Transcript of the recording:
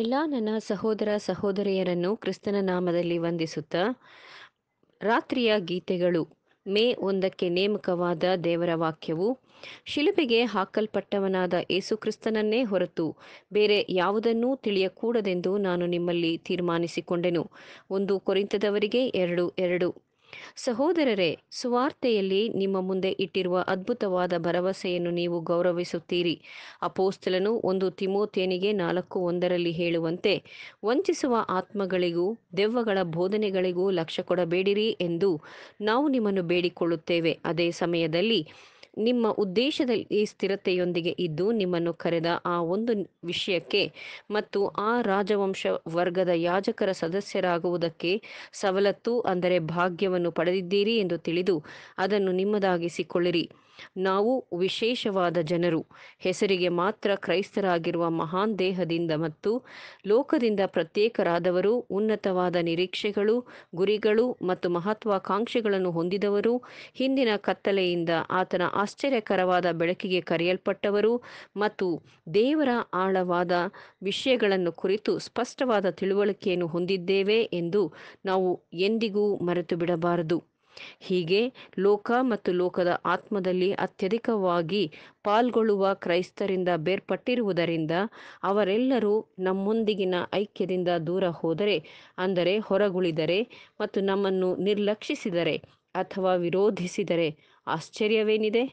ಎಲ್ಲ ನನ್ನ ಸಹೋದರ ಸಹೋದರಿಯರನ್ನು ಕ್ರಿಸ್ತನ ನಾಮದಲ್ಲಿ ವಂದಿಸುತ್ತಾ ರಾತ್ರಿಯ ಗೀತೆಗಳು ಮೇ ಒಂದಕ್ಕೆ ನೇಮಕವಾದ ದೇವರ ವಾಕ್ಯವು ಶಿಲುಬೆಗೆ ಹಾಕಲ್ಪಟ್ಟವನಾದ ಯೇಸುಕ್ರಿಸ್ತನನ್ನೇ ಹೊರತು ಬೇರೆ ಯಾವುದನ್ನೂ ತಿಳಿಯಕೂಡದೆಂದು ನಾನು ನಿಮ್ಮಲ್ಲಿ ತೀರ್ಮಾನಿಸಿಕೊಂಡೆನು ಒಂದು ಕೊರಿಂತದವರಿಗೆ ಎರಡು ಎರಡು ಸಹೋದರರೇ ಸುವಾರ್ತೆಯಲ್ಲಿ ನಿಮ್ಮ ಮುಂದೆ ಇಟ್ಟಿರುವ ಅದ್ಭುತವಾದ ಭರವಸೆಯನ್ನು ನೀವು ಗೌರವಿಸುತ್ತೀರಿ ಅಪೋಸ್ತಲನು ಒಂದು ತಿಮೋತೇನಿಗೆ ನಾಲ್ಕು ಒಂದರಲ್ಲಿ ಹೇಳುವಂತೆ ವಂಚಿಸುವ ಆತ್ಮಗಳಿಗೂ ದೆವ್ವಗಳ ಬೋಧನೆಗಳಿಗೂ ಲಕ್ಷ್ಯ ಕೊಡಬೇಡಿರಿ ಎಂದು ನಾವು ನಿಮ್ಮನ್ನು ಬೇಡಿಕೊಳ್ಳುತ್ತೇವೆ ಅದೇ ಸಮಯದಲ್ಲಿ ನಿಮ್ಮ ಉದ್ದೇಶದಲ್ಲಿ ಸ್ಥಿರತೆಯೊಂದಿಗೆ ಇದ್ದು ನಿಮ್ಮನ್ನು ಕರೆದ ಆ ಒಂದು ವಿಷಯಕ್ಕೆ ಮತ್ತು ಆ ರಾಜವಂಶ ವರ್ಗದ ಯಾಜಕರ ಸದಸ್ಯರಾಗುವುದಕ್ಕೆ ಸವಲತ್ತು ಅಂದರೆ ಭಾಗ್ಯವನ್ನು ಪಡೆದಿದ್ದೀರಿ ಎಂದು ತಿಳಿದು ಅದನ್ನು ನಿಮ್ಮದಾಗಿಸಿಕೊಳ್ಳಿರಿ ನಾವು ವಿಶೇಷವಾದ ಜನರು ಹೆಸರಿಗೆ ಮಾತ್ರ ಕ್ರೈಸ್ತರಾಗಿರುವ ಮಹಾನ್ ದೇಹದಿಂದ ಮತ್ತು ಲೋಕದಿಂದ ಪ್ರತ್ಯೇಕರಾದವರು ಉನ್ನತವಾದ ನಿರೀಕ್ಷೆಗಳು ಗುರಿಗಳು ಮತ್ತು ಮಹತ್ವಾಕಾಂಕ್ಷೆಗಳನ್ನು ಹೊಂದಿದವರು ಹಿಂದಿನ ಕತ್ತಲೆಯಿಂದ ಆತನ ಆಶ್ಚರ್ಯಕರವಾದ ಬೆಳಕಿಗೆ ಕರೆಯಲ್ಪಟ್ಟವರು ಮತ್ತು ದೇವರ ಆಳವಾದ ವಿಷಯಗಳನ್ನು ಕುರಿತು ಸ್ಪಷ್ಟವಾದ ತಿಳುವಳಿಕೆಯನ್ನು ಹೊಂದಿದ್ದೇವೆ ಎಂದು ನಾವು ಎಂದಿಗೂ ಮರೆತು ಬಿಡಬಾರದು ಹೀಗೆ ಲೋಕ ಮತ್ತು ಲೋಕದ ಆತ್ಮದಲ್ಲಿ ಅತ್ಯಧಿಕವಾಗಿ ಪಾಲ್ಗೊಳ್ಳುವ ಕ್ರೈಸ್ತರಿಂದ ಬೇರ್ಪಟ್ಟಿರುವುದರಿಂದ ಅವರೆಲ್ಲರೂ ನಮ್ಮೊಂದಿಗಿನ ಐಕ್ಯದಿಂದ ದೂರ ಹೋದರೆ ಅಂದರೆ ಹೊರಗುಳಿದರೆ ಮತ್ತು ನಮ್ಮನ್ನು ನಿರ್ಲಕ್ಷಿಸಿದರೆ ಅಥವಾ ವಿರೋಧಿಸಿದರೆ ಆಶ್ಚರ್ಯವೇನಿದೆ